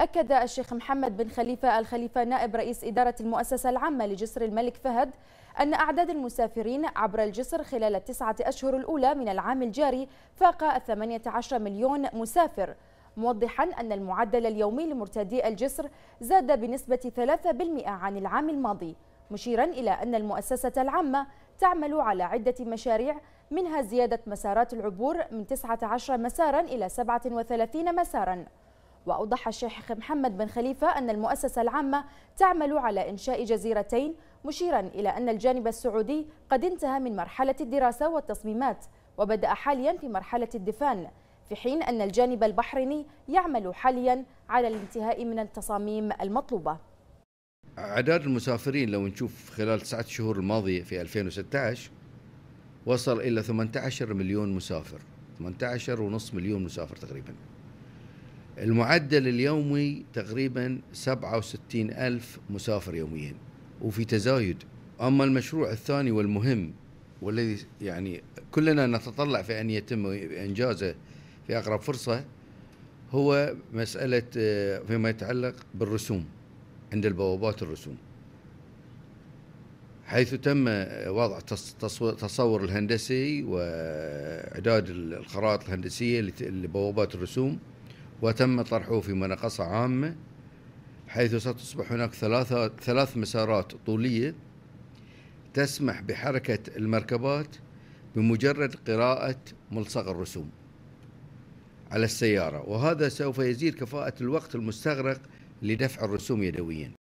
أكد الشيخ محمد بن خليفة الخليفة نائب رئيس إدارة المؤسسة العامة لجسر الملك فهد أن أعداد المسافرين عبر الجسر خلال التسعة أشهر الأولى من العام الجاري فاق 18 مليون مسافر موضحا أن المعدل اليومي لمرتدي الجسر زاد بنسبة 3% عن العام الماضي مشيرا إلى أن المؤسسة العامة تعمل على عدة مشاريع منها زيادة مسارات العبور من 19 مسارا إلى 37 مساراً وأوضح الشيخ محمد بن خليفة أن المؤسسة العامة تعمل على إنشاء جزيرتين مشيرا إلى أن الجانب السعودي قد انتهى من مرحلة الدراسة والتصميمات وبدأ حاليا في مرحلة الدفان في حين أن الجانب البحريني يعمل حاليا على الانتهاء من التصاميم المطلوبة أعداد المسافرين لو نشوف خلال تسعة شهور الماضية في 2016 وصل إلى 18 مليون مسافر 18 ونص مليون مسافر تقريباً المعدل اليومي تقريبا 67 ألف مسافر يوميا وفي تزايد أما المشروع الثاني والمهم والذي يعني كلنا نتطلع في أن يتم إنجازه في أقرب فرصة هو مسألة آه، فيما يتعلق بالرسوم عند البوابات الرسوم حيث تم آه، وضع تصور الهندسي وإعداد الخرائط الهندسية لبوابات الرسوم وتم طرحه في مناقصة عامة حيث ستصبح هناك ثلاثة ثلاث مسارات طولية تسمح بحركة المركبات بمجرد قراءة ملصق الرسوم على السيارة وهذا سوف يزيد كفاءة الوقت المستغرق لدفع الرسوم يدويا